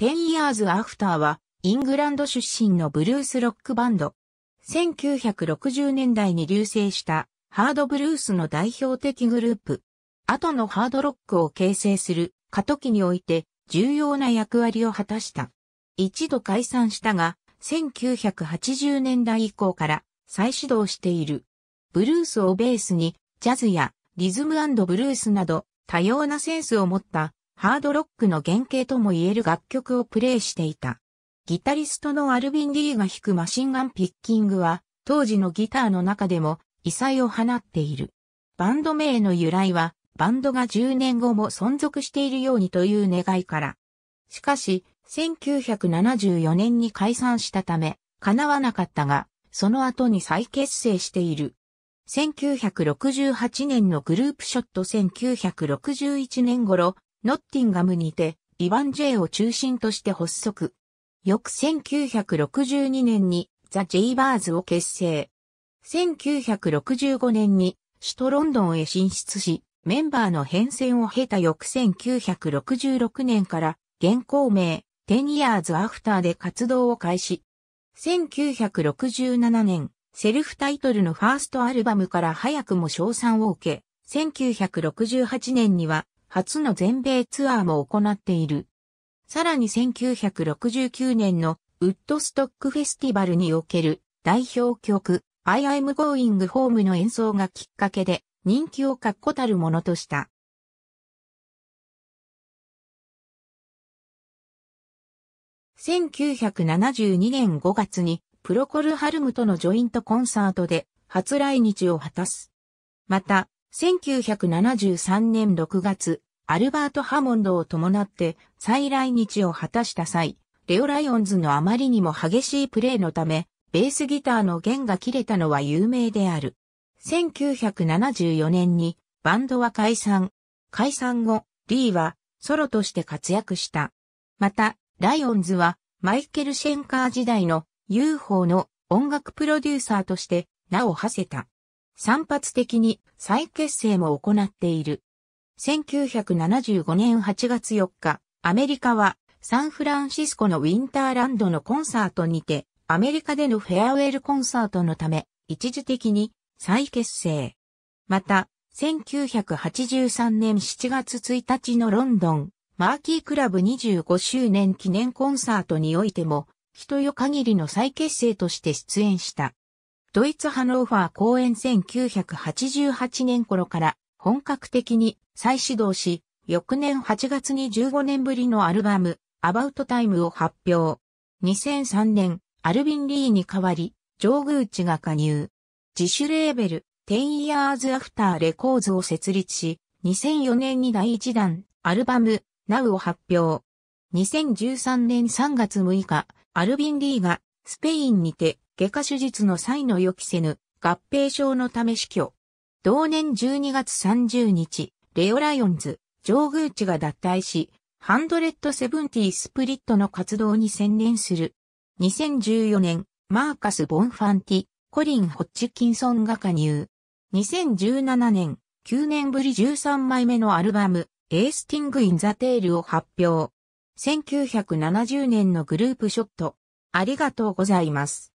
10 Years After は、イングランド出身のブルースロックバンド。1960年代に流星したハードブルースの代表的グループ。後のハードロックを形成する過渡期において重要な役割を果たした。一度解散したが、1980年代以降から再始動している。ブルースをベースにジャズやリズムブルースなど多様なセンスを持ったハードロックの原型とも言える楽曲をプレイしていた。ギタリストのアルビン・リーが弾くマシンガンピッキングは、当時のギターの中でも異彩を放っている。バンド名の由来は、バンドが10年後も存続しているようにという願いから。しかし、1974年に解散したため、叶わなかったが、その後に再結成している。1968年のグループショット1961年頃、ノッティンガムにて、イヴァン・ジェイを中心として発足。翌1962年にザ・ジェイバーズを結成。1965年に首都ロンドンへ進出し、メンバーの変遷を経た翌1966年から現行名テ e n Years After で活動を開始。1967年、セルフタイトルのファーストアルバムから早くも賞賛を受け、1968年には初の全米ツアーも行っている。さらに1969年のウッドストックフェスティバルにおける代表曲 I am going home の演奏がきっかけで人気を確固たるものとした。1972年5月にプロコルハルムとのジョイントコンサートで初来日を果たす。また、1973年6月、アルバート・ハモンドを伴って再来日を果たした際、レオ・ライオンズのあまりにも激しいプレーのため、ベースギターの弦が切れたのは有名である。1974年にバンドは解散。解散後、リーはソロとして活躍した。また、ライオンズはマイケル・シェンカー時代の UFO の音楽プロデューサーとして名を馳せた。散発的に再結成も行っている。1975年8月4日、アメリカはサンフランシスコのウィンターランドのコンサートにて、アメリカでのフェアウェルコンサートのため、一時的に再結成。また、1983年7月1日のロンドン、マーキークラブ25周年記念コンサートにおいても、人よ限りの再結成として出演した。ドイツハノーファー公演1988年頃から本格的に再始動し、翌年8月に15年ぶりのアルバム、アバウトタイムを発表。2003年、アルビン・リーに代わり、ジョー・グーチが加入。自主レーベル、10 Years After レコーズを設立し、2004年に第1弾、アルバム、Now を発表。2013年3月6日、アルビン・リーが、スペインにて、外科手術の際の予期せぬ合併症のため死去。同年12月30日、レオライオンズ、上宮地が脱退し、ハンドレッドセブンティースプリットの活動に専念する。2014年、マーカス・ボンファンティ、コリン・ホッチキンソンが加入。2017年、9年ぶり13枚目のアルバム、エースティング・イン・ザ・テールを発表。1970年のグループショット。ありがとうございます。